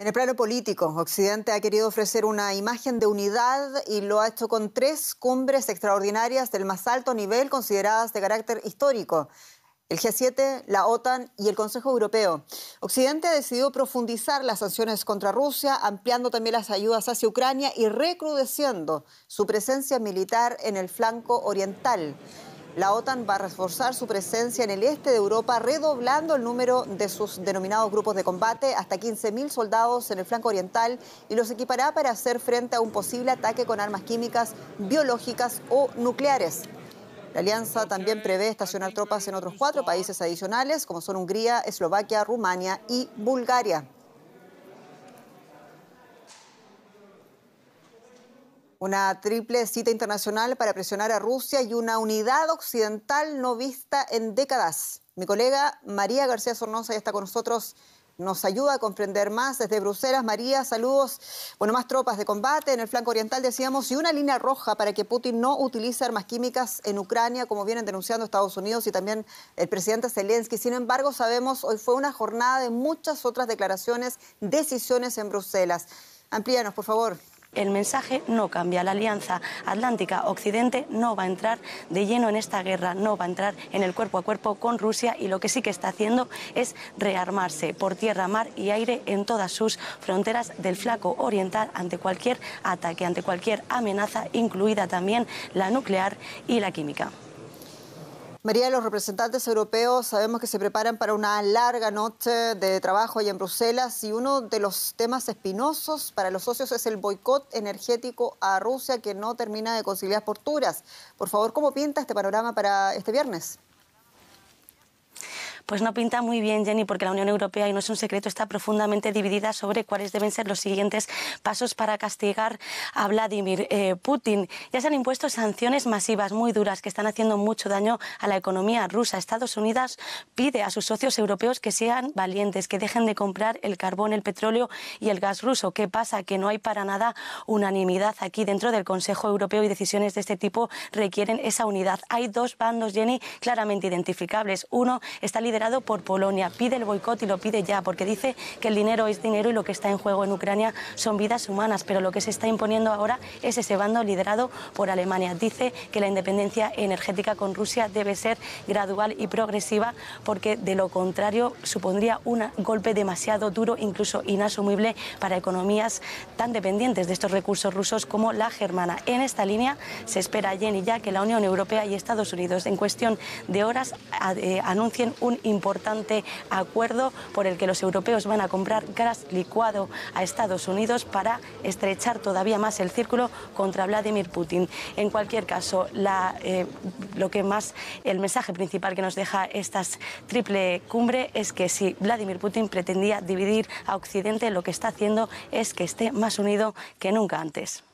En el plano político, Occidente ha querido ofrecer una imagen de unidad y lo ha hecho con tres cumbres extraordinarias del más alto nivel consideradas de carácter histórico. El G7, la OTAN y el Consejo Europeo. Occidente ha decidido profundizar las sanciones contra Rusia, ampliando también las ayudas hacia Ucrania y recrudeciendo su presencia militar en el flanco oriental. La OTAN va a reforzar su presencia en el este de Europa, redoblando el número de sus denominados grupos de combate, hasta 15.000 soldados en el flanco oriental, y los equipará para hacer frente a un posible ataque con armas químicas, biológicas o nucleares. La alianza también prevé estacionar tropas en otros cuatro países adicionales, como son Hungría, Eslovaquia, Rumania y Bulgaria. Una triple cita internacional para presionar a Rusia y una unidad occidental no vista en décadas. Mi colega María García Sornosa ya está con nosotros nos ayuda a comprender más desde Bruselas. María, saludos. Bueno, más tropas de combate en el flanco oriental, decíamos, y una línea roja para que Putin no utilice armas químicas en Ucrania, como vienen denunciando Estados Unidos y también el presidente Zelensky. Sin embargo, sabemos, hoy fue una jornada de muchas otras declaraciones, decisiones en Bruselas. Amplíanos, por favor. El mensaje no cambia. La Alianza Atlántica Occidente no va a entrar de lleno en esta guerra, no va a entrar en el cuerpo a cuerpo con Rusia y lo que sí que está haciendo es rearmarse por tierra, mar y aire en todas sus fronteras del flaco oriental ante cualquier ataque, ante cualquier amenaza, incluida también la nuclear y la química. María, los representantes europeos sabemos que se preparan para una larga noche de trabajo allá en Bruselas y uno de los temas espinosos para los socios es el boicot energético a Rusia que no termina de conciliar porturas. Por favor, ¿cómo pinta este panorama para este viernes? Pues no pinta muy bien, Jenny, porque la Unión Europea, y no es un secreto, está profundamente dividida sobre cuáles deben ser los siguientes pasos para castigar a Vladimir eh, Putin. Ya se han impuesto sanciones masivas muy duras que están haciendo mucho daño a la economía rusa. Estados Unidos pide a sus socios europeos que sean valientes, que dejen de comprar el carbón, el petróleo y el gas ruso. ¿Qué pasa? Que no hay para nada unanimidad aquí dentro del Consejo Europeo y decisiones de este tipo requieren esa unidad. Hay dos bandos, Jenny, claramente identificables. Uno está liderado liderado por Polonia. Pide el boicot y lo pide ya, porque dice que el dinero es dinero y lo que está en juego en Ucrania son vidas humanas, pero lo que se está imponiendo ahora es ese bando liderado por Alemania. Dice que la independencia energética con Rusia debe ser gradual y progresiva, porque de lo contrario supondría un golpe demasiado duro, incluso inasumible, para economías tan dependientes de estos recursos rusos como la germana. En esta línea se espera, Jenny, ya que la Unión Europea y Estados Unidos en cuestión de horas eh, anuncien un importante acuerdo por el que los europeos van a comprar gas licuado a Estados Unidos para estrechar todavía más el círculo contra Vladimir Putin. En cualquier caso, eh, lo que más, el mensaje principal que nos deja esta triple cumbre es que si Vladimir Putin pretendía dividir a Occidente, lo que está haciendo es que esté más unido que nunca antes.